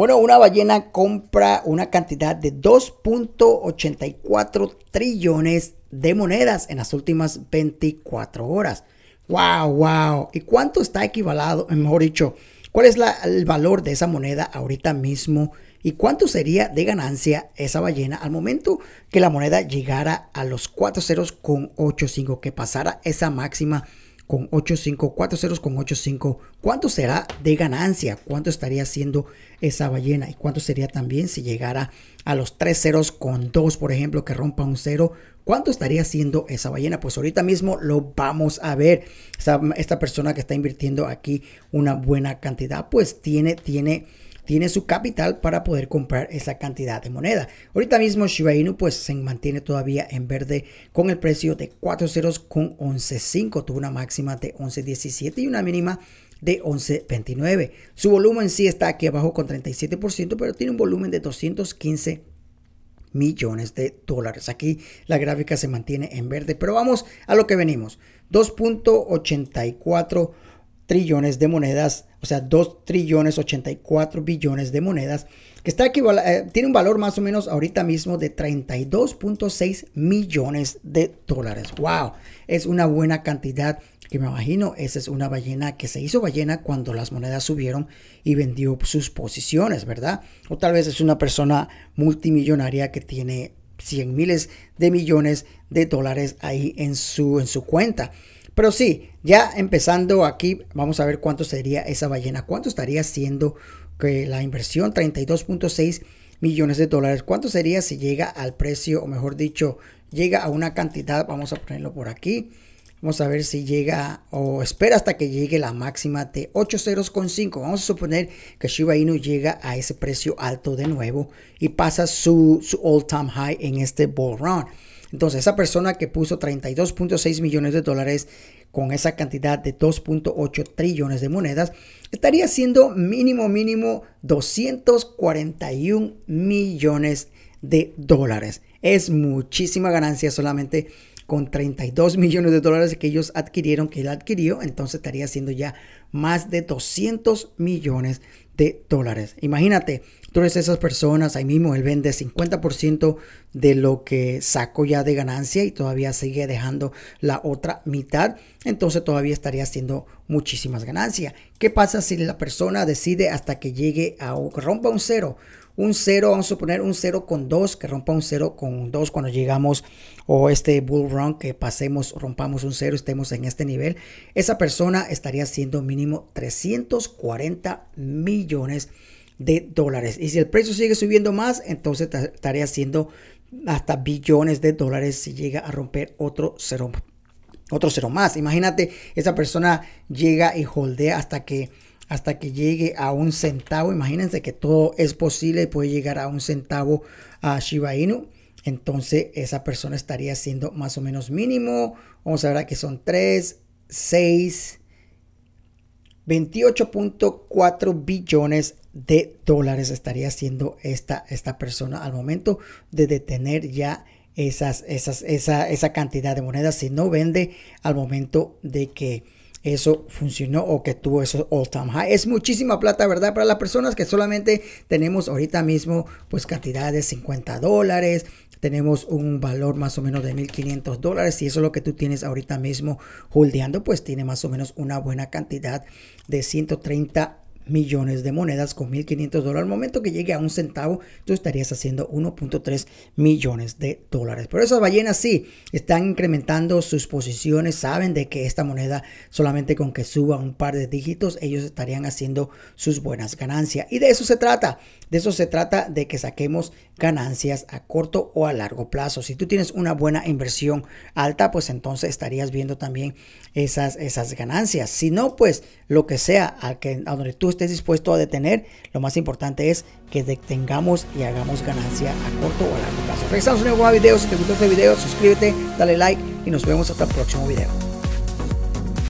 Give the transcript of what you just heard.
Bueno, una ballena compra una cantidad de 2.84 trillones de monedas en las últimas 24 horas. ¡Wow, wow! ¿Y cuánto está equivalado, eh, mejor dicho, cuál es el valor de esa moneda ahorita mismo? ¿Y cuánto sería de ganancia esa ballena al momento que la moneda llegara a los 4.085, ceros con que pasara esa máxima con 85, 4 ceros con 85. ¿Cuánto será de ganancia? ¿Cuánto estaría haciendo esa ballena? ¿Y cuánto sería también si llegara a los tres ceros con 2, por ejemplo, que rompa un cero? ¿Cuánto estaría haciendo esa ballena? Pues ahorita mismo lo vamos a ver. Esta, esta persona que está invirtiendo aquí una buena cantidad, pues tiene, tiene tiene su capital para poder comprar esa cantidad de moneda. Ahorita mismo Shiba Inu pues se mantiene todavía en verde con el precio de 4 con 11.5. Tuvo una máxima de 11.17 y una mínima de 11.29. Su volumen sí está aquí abajo con 37%, pero tiene un volumen de 215 millones de dólares. Aquí la gráfica se mantiene en verde, pero vamos a lo que venimos. 2.84 trillones de monedas, o sea, 2 trillones 84 billones de monedas, que está aquí, eh, tiene un valor más o menos ahorita mismo de 32.6 millones de dólares. ¡Wow! Es una buena cantidad que me imagino esa es una ballena que se hizo ballena cuando las monedas subieron y vendió sus posiciones, ¿verdad? O tal vez es una persona multimillonaria que tiene 100 miles de millones de dólares ahí en su, en su cuenta. Pero sí, ya empezando aquí, vamos a ver cuánto sería esa ballena, cuánto estaría siendo que la inversión 32.6 millones de dólares. ¿Cuánto sería si llega al precio, o mejor dicho, llega a una cantidad? Vamos a ponerlo por aquí. Vamos a ver si llega o espera hasta que llegue la máxima de 8.05. Vamos a suponer que Shiba Inu llega a ese precio alto de nuevo y pasa su, su all-time high en este bull run. Entonces, esa persona que puso 32.6 millones de dólares con esa cantidad de 2.8 trillones de monedas, estaría siendo mínimo, mínimo 241 millones de dólares. Es muchísima ganancia solamente con 32 millones de dólares que ellos adquirieron, que él adquirió, entonces estaría siendo ya más de 200 millones de dólares. Imagínate, entonces esas personas, ahí mismo, él vende 50% de lo que sacó ya de ganancia y todavía sigue dejando la otra mitad. Entonces todavía estaría haciendo muchísimas ganancias. ¿Qué pasa si la persona decide hasta que llegue a rompa un cero? un cero, vamos a suponer un cero con dos que rompa un cero con dos cuando llegamos o este bull run que pasemos, rompamos un cero, estemos en este nivel, esa persona estaría haciendo mínimo 340 millones de dólares. Y si el precio sigue subiendo más, entonces estaría haciendo hasta billones de dólares si llega a romper otro cero, otro cero más. Imagínate, esa persona llega y holdea hasta que hasta que llegue a un centavo. Imagínense que todo es posible, puede llegar a un centavo a Shiba Inu. Entonces esa persona estaría haciendo más o menos mínimo. Vamos a ver que son 3, 6, 28.4 billones de dólares estaría haciendo esta, esta persona al momento de detener ya esas, esas, esa, cantidad de monedas si no vende al momento de que eso funcionó o que tuvo esos all time high. Es muchísima plata, ¿verdad? Para las personas que solamente tenemos ahorita mismo pues cantidad de 50 dólares, tenemos un valor más o menos de 1500 dólares. y eso es lo que tú tienes ahorita mismo holdeando, pues tiene más o menos una buena cantidad de 130 millones de monedas con 1.500 dólares. Al momento que llegue a un centavo, tú estarías haciendo 1.3 millones de dólares. Pero esas ballenas sí están incrementando sus posiciones. Saben de que esta moneda solamente con que suba un par de dígitos, ellos estarían haciendo sus buenas ganancias. Y de eso se trata. De eso se trata de que saquemos ganancias a corto o a largo plazo. Si tú tienes una buena inversión alta, pues entonces estarías viendo también esas, esas ganancias. Si no, pues lo que sea a, que, donde tú estés dispuesto a detener, lo más importante es que detengamos y hagamos ganancia a corto o a largo plazo. Regresamos a un nuevo video. Si te gustó este video, suscríbete, dale like y nos vemos hasta el próximo video.